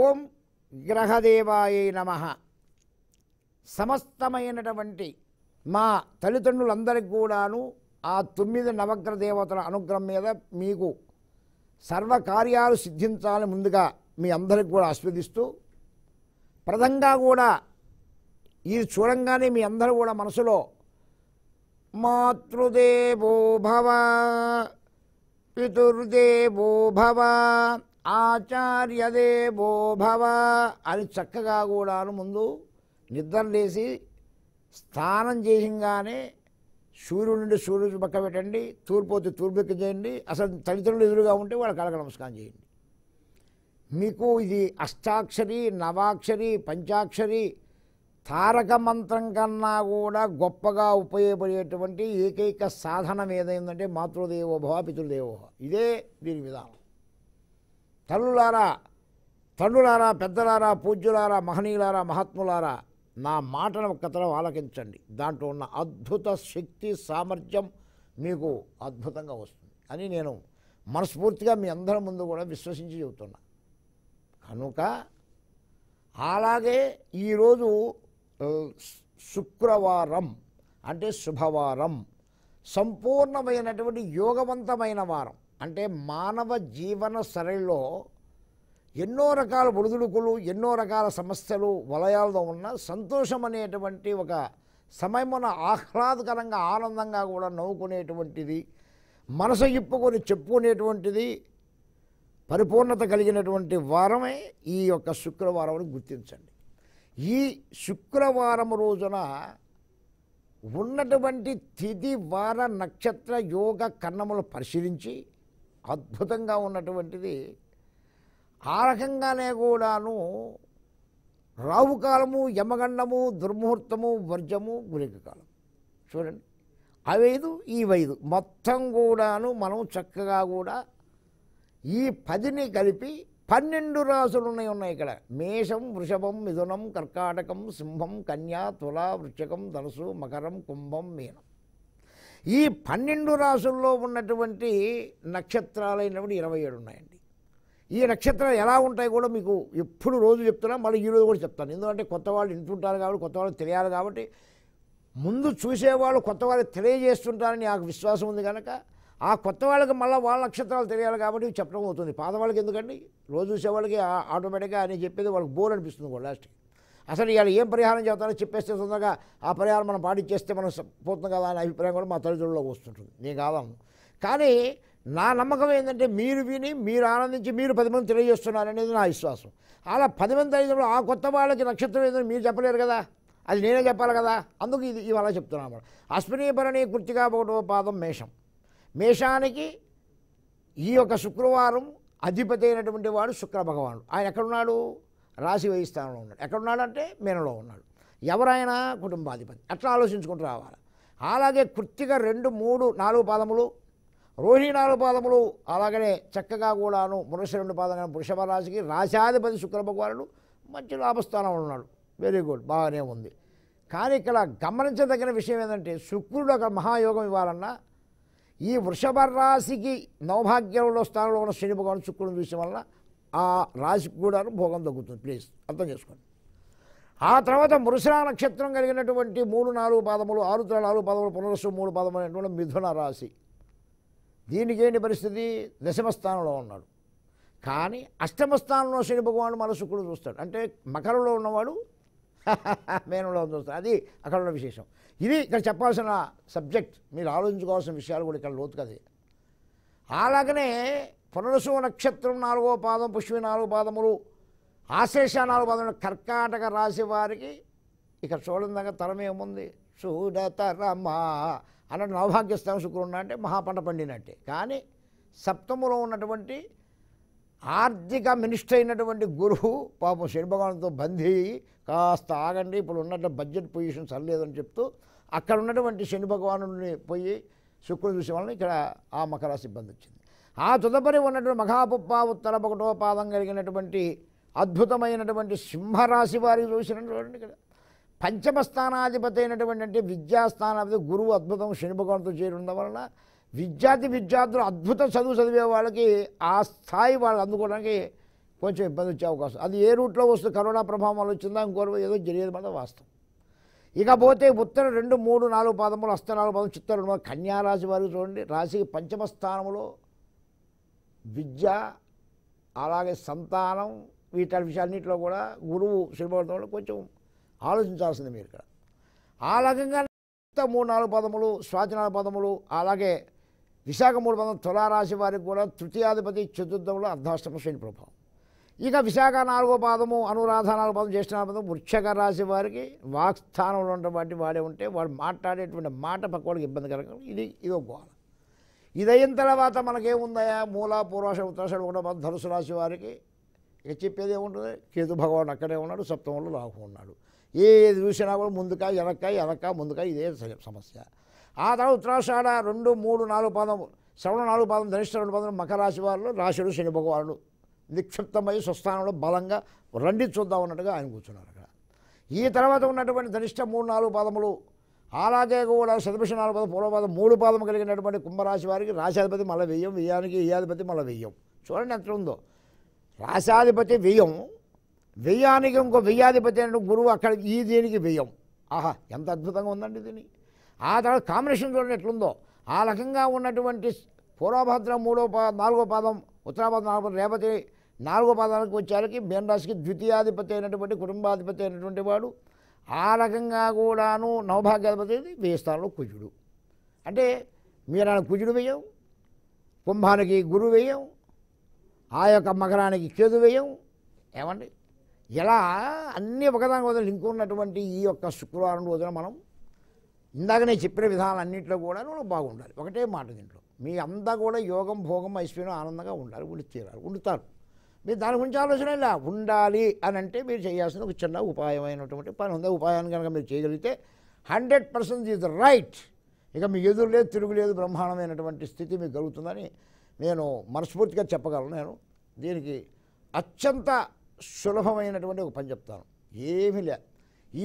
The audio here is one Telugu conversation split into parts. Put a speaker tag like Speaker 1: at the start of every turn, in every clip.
Speaker 1: ఓం విగ్రహదేవాయ నమ సమస్తమైనటువంటి మా తల్లిదండ్రులందరికీ కూడాను ఆ తొమ్మిది నవగ్ర దేవతల అనుగ్రహం మీద మీకు సర్వకార్యాలు సిద్ధించాలని ముందుగా మీ అందరికి కూడా ఆస్వాదిస్తూ ప్రథంగా కూడా ఇది చూడంగానే మీ అందరూ కూడా మనసులో మాతృదేవో భవ పితుర్దేవో భవ ఆచార్యదే భవ అని చక్కగా కూడా ముందు నిద్రలేసి స్నానం చేసింగానే సూర్యుడు నుండి సూర్యుడు పక్క పెట్టండి తూర్పు వచ్చి తూర్పుకి చేయండి అసలు తల్లిదండ్రులు ఎదురుగా ఉంటే వాళ్ళ కళక నమస్కారం చేయండి మీకు ఇది అష్టాక్షరి నవాక్షరి పంచాక్షరి తారక మంత్రం కన్నా కూడా గొప్పగా ఉపయోగపడేటువంటి ఏకైక సాధనం ఏదైందంటే మాతృదేవోభవ పితృదేవోభవ ఇదే దీని విధానం తల్లులారా తండ్రులారా పెద్దలారా పూజ్యులారా మహనీయులారా మహాత్ములారా నా మాటను ఒక్కతరం ఆలకించండి దాంట్లో ఉన్న అద్భుత శక్తి సామర్థ్యం మీకు అద్భుతంగా వస్తుంది అని నేను మనస్ఫూర్తిగా మీ అందరి ముందు కూడా విశ్వసించి చెబుతున్నా కనుక అలాగే ఈరోజు శుక్రవారం అంటే శుభవారం సంపూర్ణమైనటువంటి యోగవంతమైన వారం అంటే మానవ జీవన సరళిలో ఎన్నో రకాల ఒడిదుడుకులు ఎన్నో రకాల సమస్యలు వలయాలతో ఉన్న సంతోషం అనేటువంటి ఒక సమయమున ఆహ్లాదకరంగా ఆనందంగా కూడా నవ్వుకునేటువంటిది మనసు ఇప్పుకొని చెప్పుకునేటువంటిది పరిపూర్ణత కలిగినటువంటి వారమే ఈ యొక్క శుక్రవారం అని గుర్తించండి ఈ శుక్రవారం రోజున ఉన్నటువంటి తిథి వార నక్షత్ర యోగ కన్నములు పరిశీలించి అద్భుతంగా ఉన్నటువంటిది ఆ రకంగానే కూడాను రావు కాలము యమగండము దుర్ముహూర్తము వర్జము గురిక కాలం చూడండి అవైదు ఈ వైదు మొత్తం కూడాను మనం చక్కగా కూడా ఈ పదిని కలిపి పన్నెండు రాసులు ఉన్నాయి ఉన్నాయి ఇక్కడ మేషం వృషభం మిథునం కర్కాటకం సింహం కన్యా తుల వృక్షకం ధనుసు మకరం కుంభం మీనం ఈ పన్నెండు రాసుల్లో ఉన్నటువంటి నక్షత్రాలైనటువంటి ఇరవై ఏడు ఉన్నాయండి ఈ నక్షత్రాలు ఎలా ఉంటాయి కూడా మీకు ఎప్పుడు రోజు చెప్తున్నా మళ్ళీ ఈరోజు కూడా చెప్తాను ఎందుకంటే కొత్త వాళ్ళు వింటుంటారు కాబట్టి కొత్త వాళ్ళు తెలియాలి కాబట్టి ముందు చూసేవాళ్ళు కొత్త వాళ్ళు తెలియజేస్తుంటారని నాకు విశ్వాసం ఉంది కనుక ఆ కొత్త వాళ్ళకి మళ్ళీ వాళ్ళ నక్షత్రాలు తెలియాలి కాబట్టి చెప్పడం అవుతుంది పాత వాళ్ళకి ఎందుకండి రోజు చూసేవాళ్ళకి ఆటోమేటిక్గా అని చెప్పేది వాళ్ళకి బోర్ అనిపిస్తుంది కూడా లాస్ట్కి అసలు ఇవాళ ఏం పరిహారం చేస్తారో చెప్పేస్తే తొందరగా ఆ పరిహారం మనం పాటించేస్తే మనం పోతుంది కదా అనే అభిప్రాయం కూడా మా తల్లిదండ్రుల్లో వస్తుంటుంది నేను కాదాము కానీ నా నమ్మకం ఏంటంటే మీరు విని మీరు ఆనందించి మీరు పది మంది తెలియజేస్తున్నారనేది నా విశ్వాసం అలా పది మంది తెలియజేసినప్పుడు ఆ కొత్త వాళ్ళకి నక్షత్రం ఏదని మీరు చెప్పలేరు కదా అది నేనే చెప్పాలి కదా అందుకు ఇది ఇవాళ చెప్తున్నాను అన్నమాట అశ్వినీభరణి కుర్తిగా ఒకటో పాదం మేషం మేషానికి ఈ యొక్క శుక్రవారం అధిపతి అయినటువంటి వాడు శుక్ర భగవానుడు ఆయన ఎక్కడున్నాడు రాశి వహిస్థానంలో ఉన్నాడు ఎక్కడున్నాడు అంటే మేనలో ఉన్నాడు ఎవరైనా కుటుంబాధిపతి అట్లా ఆలోచించుకుంటూ రావాలి అలాగే కుర్తిగా రెండు మూడు నాలుగు పాదములు నాలుగు పాదములు అలాగనే చక్కగా కూడాను మునశ్వరుని పాదం వృషభ రాశికి రాశాధిపతి శుక్ర భగవానుడు మంచి లాభస్థానంలో ఉన్నాడు వెరీ గుడ్ బాగానే ఉంది కానీ ఇక్కడ గమనించదగిన విషయం ఏంటంటే శుక్రుడు ఒక మహాయోగం ఇవ్వాలన్నా ఈ వృషభ రాశికి నౌభాగ్యంలో స్థానంలో ఉన్న శని భగవాన్ శుక్రుడిని చూసిన వలన ఆ రాశికి కూడా భోగం తగ్గుతుంది ప్లీజ్ అర్థం చేసుకోండి ఆ తర్వాత మృషా నక్షత్రం కలిగినటువంటి మూడు నాలుగు పాదములు ఆరు నాలుగు పాదములు పునరస్సు మూడు పాదములు అనేటువంటి మిథున రాశి దీనికేంటి పరిస్థితి దశమ స్థానంలో ఉన్నాడు కానీ అష్టమ స్థానంలో శని మన మనసుకుడు చూస్తాడు అంటే మకరంలో ఉన్నవాడు మేనంలో చూస్తాడు అది అక్కడ ఉన్న విశేషం ఇది ఇక్కడ చెప్పాల్సిన సబ్జెక్ట్ మీరు ఆలోచించుకోవాల్సిన విషయాలు కూడా ఇక్కడ లోతు కదే అలాగనే పునరుసు నక్షత్రం నాలుగో పాదం పుష్పి నాలుగు పాదములు ఆశేష నాలుగు పాదములు కర్కాటక రాశి వారికి ఇక్కడ చూడందాక తరమేముంది చూడతరమా అలాంటి నవభాగ్యస్థానం శుక్రుడు అంటే మహాపంట పండినట్టే కానీ సప్తములో ఉన్నటువంటి ఆర్థిక మినిస్టర్ అయినటువంటి గురువు పాపం శని భగవాన్తో అయ్యి కాస్త ఆగండి ఇప్పుడు ఉన్నట్టు బడ్జెట్ పొజిషన్ సరిలేదని చెప్తూ అక్కడ ఉన్నటువంటి శని భగవాను పోయి శుక్రుడు చూసే వలన ఇక్కడ ఆ మకర సిబ్బంది వచ్చింది ఆ తుదపరి ఉన్నటువంటి మహాపుప్ప ఉత్తర ఒకటో పాదం కలిగినటువంటి అద్భుతమైనటువంటి సింహరాశి వారికి చూసినటువంటి కదా ఇక్కడ పంచమ స్థానాధిపతి అయినటువంటి అంటే విద్యాస్థానాధిపతి గురువు అద్భుతం శని చేరి ఉండడం వలన విద్యార్థి విద్యార్థులు అద్భుత చదువు చదివే వాళ్ళకి ఆ స్థాయి వాళ్ళు అందుకోవడానికి కొంచెం ఇబ్బంది వచ్చే అవకాశం అది ఏ రూట్లో వస్తే కరోనా ప్రభావం వల్ల వచ్చిందా ఇంకో ఏదో జరిగేది మన వాస్తవం ఇకపోతే ఉత్తర రెండు మూడు నాలుగు పాదములు అస్త నాలుగు పాదం చిత్త రెండు కన్యారాశి వారికి చూడండి రాశికి పంచమ స్థానంలో విద్య అలాగే సంతానం వీటి విషయాలన్నింటిలో కూడా గురువు శ్రీభగవంతుడు కొంచెం ఆలోచించాల్సింది మీరు ఇక్కడ ఆ రకంగా మూడు నాలుగు పదములు స్వాతి నాలుగు పదములు అలాగే విశాఖ మూడు పదం తులారాశి వారికి కూడా తృతీయాధిపతి చతుర్థంలో అర్ధాష్టమ శ్రేణి ప్రభావం ఇక విశాఖ నాలుగో పాదము అనురాధ నాలుగు పాదం జ్యేష్ఠ నాలుగు పదం వృక్షక రాశి వారికి వాక్స్థానంలో ఉన్నటువంటి వాడే ఉంటే వాడు మాట్లాడేటువంటి మాట పక్కవాడికి కలగడం ఇది ఇదో గోళ ఇదైన తర్వాత మనకేముందయా మూల పూర్వాష ఉత్తరాషాడు కూడా ధనుసు రాశి వారికి ఇక చెప్పేది ఏముంటుంది కేతు భగవాన్ అక్కడే ఉన్నాడు సప్తమంలో రాహు ఉన్నాడు ఏది చూసినా కూడా ముందుక వెనక్క వెనక ముందుక ఇదే సమస్య ఆ తర్వాత ఉత్తరాషాఢ రెండు మూడు నాలుగు పాదం శ్రవణ నాలుగు పాదం ధనిష్ట రెండు పాదం మకర రాశి వాళ్ళు రాశుడు శని భగవానుడు నిక్షిప్తమై స్వస్థానంలో బలంగా రండి చూద్దాం అన్నట్టుగా ఆయన కూర్చున్నారు అక్కడ ఈ తర్వాత ఉన్నటువంటి ధనిష్ట మూడు నాలుగు పాదములు అలాగే కూడా శతభిష నాలుగు పాదం పూర్వపాదం మూడు పాదం కలిగినటువంటి కుంభరాశి వారికి రాశాధిపతి మళ్ళీ వెయ్యం వెయ్యానికి వెయ్యాధిపతి మళ్ళీ వెయ్యం చూడండి ఎంత ఉందో రాశాధిపతి వ్యయం వెయ్యానికి ఇంకో వెయ్యాధిపతి అంటే గురువు అక్కడ ఈ దీనికి వెయ్యం ఆహా ఎంత అద్భుతంగా ఉందండి దీని ఆ తర్వాత కాంబినేషన్ చూడండి ఎట్లుందో ఆ రకంగా ఉన్నటువంటి పూర్వభద్రం మూడో పా నాలుగో పాదం ఉత్తరాభద్రం నాలుగో రేపతి నాలుగో పాదానికి వచ్చేసరికి మీనరాశికి ద్వితీయాధిపతి అయినటువంటి కుటుంబాధిపతి అయినటువంటి వాడు ఆ రకంగా కూడాను నవభాగ్యాధిపతి వేయి స్థానంలో కుజుడు అంటే మీరానికి కుజుడు వేయం కుంభానికి గురువు వేయం ఆ యొక్క మకరానికి కేదు వేయం ఏమండి ఇలా అన్ని ఒకదాని వదిలి లింక్ ఉన్నటువంటి ఈ యొక్క శుక్రవారం రోజున మనం ఇందాక నేను చెప్పిన విధానాలన్నింటిలో కూడా నువ్వు బాగుండాలి ఒకటే మాట దీంట్లో మీ అంతా కూడా యోగం భోగం ఐశ్వర్యం ఆనందంగా ఉండాలి ఉండి తీరాలి ఉండుతారు మీరు దాని గురించి ఆలోచన ఇలా ఉండాలి అని అంటే మీరు చేయాల్సిన ఒక చిన్న ఉపాయమైనటువంటి పని ఉంది ఉపాయాన్ని కనుక మీరు చేయగలిగితే హండ్రెడ్ పర్సెంట్ ఈజ్ రైట్ ఇక మీ ఎదురు లేదు తిరుగులేదు బ్రహ్మాండమైనటువంటి స్థితి మీకు కలుగుతుందని నేను మనస్ఫూర్తిగా చెప్పగలను నేను దీనికి అత్యంత సులభమైనటువంటి ఒక పని చెప్తాను ఏమీ లే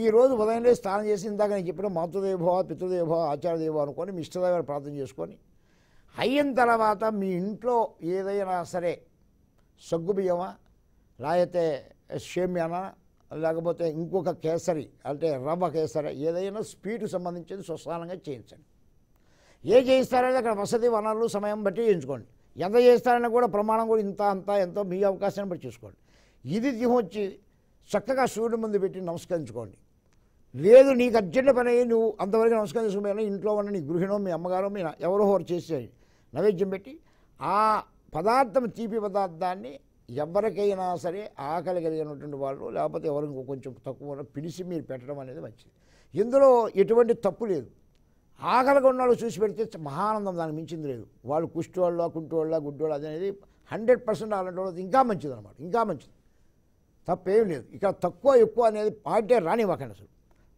Speaker 1: ఈరోజు ఉదయం లేచి స్నానం చేసి ఇందాక నేను చెప్పిన మాతృదేవో పితృదేవో ఆచార్యదేవ అనుకొని మీ ఇష్టదేవాన్ని ప్రార్థన చేసుకొని అయిన తర్వాత మీ ఇంట్లో ఏదైనా సరే సగ్గుబియ్యమా లేకపోతే షేమ్యానా లేకపోతే ఇంకొక కేసరి అంటే రవ్వ కేసరి ఏదైనా స్పీడ్కి సంబంధించింది స్వస్థానంగా చేయించండి ఏ చేయిస్తారనేది అక్కడ వసతి వనరులు సమయం బట్టి చేయించుకోండి ఎంత చేస్తారని కూడా ప్రమాణం కూడా ఇంత అంత ఎంతో మీ అవకాశాన్ని బట్టి చూసుకోండి ఇది దిహం వచ్చి చక్కగా సూర్యుడు ముందు పెట్టి నమస్కరించుకోండి లేదు నీకు అర్జెంట్ పని అయ్యి నువ్వు అంతవరకు నమస్కరించుకోవాలి ఇంట్లో ఉన్న నీ గృహిణో మీ అమ్మగారో మీ ఎవరో ఒకరు చేసే నైవేద్యం పెట్టి ఆ పదార్థం తీపి పదార్థాన్ని ఎవరికైనా సరే ఆకలి కలిగినటువంటి వాళ్ళు లేకపోతే ఎవరికి కొంచెం తక్కువ పిలిచి మీరు పెట్టడం అనేది మంచిది ఇందులో ఎటువంటి తప్పు లేదు ఆకలిగా ఉన్న వాళ్ళు చూసి పెడితే మహానందం దానికి మించింది లేదు వాళ్ళు కుష్టి వాళ్ళ కుంటి వాళ్ళ గుడ్డి వాళ్ళు అనేది హండ్రెడ్ పర్సెంట్ ఆలంటే ఇంకా మంచిది అనమాట ఇంకా మంచిది తప్పేం లేదు ఇక్కడ తక్కువ ఎక్కువ అనేది పాటే రానివ్వకండి అసలు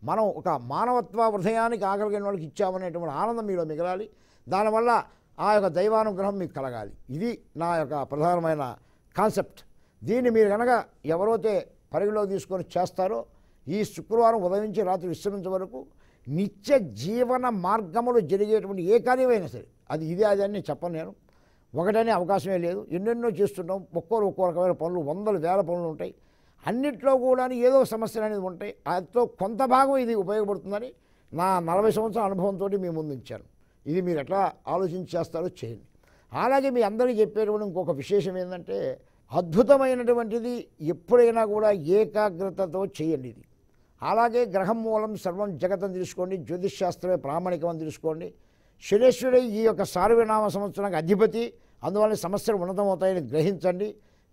Speaker 1: మనం ఒక మానవత్వ హృదయానికి ఆకలిగిన వాళ్ళకి ఇచ్చామనేటువంటి ఆనందం మీలో మిగలాలి దానివల్ల ఆ యొక్క దైవానుగ్రహం మీకు కలగాలి ఇది నా యొక్క ప్రధానమైన కాన్సెప్ట్ దీన్ని మీరు కనుక ఎవరైతే పరిగిలో తీసుకొని చేస్తారో ఈ శుక్రవారం ఉదయించి రాత్రి విశ్రమించే వరకు నిత్య జీవన మార్గములు జరిగేటువంటి ఏ కార్యమైనా సరే అది ఇది అది అని చెప్పను నేను ఒకటనే అవకాశమే లేదు ఎన్నెన్నో చేస్తున్నాం ఒక్కొరు ఒక్కో రకమైన పనులు వందల వేల పనులు ఉంటాయి అన్నిట్లో కూడా ఏదో సమస్యలు అనేది ఉంటాయి అతో కొంత భాగం ఇది ఉపయోగపడుతుందని నా నలభై సంవత్సరాల అనుభవంతో మీ ముందు ఇది మీరు ఎట్లా ఆలోచించి చేస్తారో చేయండి అలాగే మీ అందరికీ చెప్పేటువంటి ఇంకొక విశేషం ఏంటంటే అద్భుతమైనటువంటిది ఎప్పుడైనా కూడా ఏకాగ్రతతో చేయండి ఇది అలాగే గ్రహం మూలం సర్వం జగతం తెలుసుకోండి జ్యోతిష్ శాస్త్రమే ప్రామాణికం అని తెలుసుకోండి శనేశ్వరుడు ఈ యొక్క సార్వనామ సంవత్సరానికి అధిపతి అందువల్ల సమస్యలు ఉన్నతమవుతాయని గ్రహించండి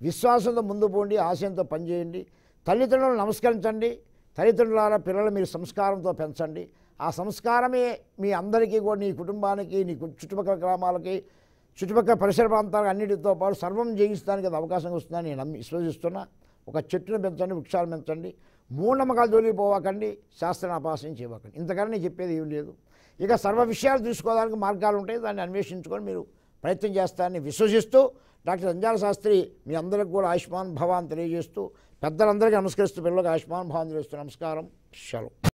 Speaker 1: విశ్వాసంతో ముందు పోండి ఆశయంతో పనిచేయండి తల్లిదండ్రులను నమస్కరించండి తల్లిదండ్రులారా పిల్లలు మీరు సంస్కారంతో పెంచండి ఆ సంస్కారమే మీ అందరికీ కూడా నీ కుటుంబానికి నీ చుట్టుపక్కల గ్రామాలకి చుట్టుపక్కల పరిసర ప్రాంతాలకు అన్నిటితో పాటు సర్వం జయించడానికి అది అవకాశం వస్తుందని నేను నమ్మి విశ్వసిస్తున్నా ఒక చెట్టును పెంచండి వృక్షాలు పెంచండి మూఢనమ్మకాలు తొలిగిపోవాకండి శాస్త్రాన్ని అపాసనం చేయవాకండి ఇంతకన్నా చెప్పేది ఏం లేదు ఇక సర్వ విషయాలు తీసుకోవడానికి మార్గాలు ఉంటాయి దాన్ని అన్వేషించుకొని మీరు ప్రయత్నం చేస్తానని విశ్వసిస్తూ డాక్టర్ అంజాల శాస్త్రి మీ అందరికి కూడా ఆయుష్మాన్ భవాన్ తెలియజేస్తూ పెద్దలందరికీ నమస్కరిస్తూ పిల్లలకు ఆయుష్మాన్ భవాన్ తెలియజేస్తూ నమస్కారం సెలవు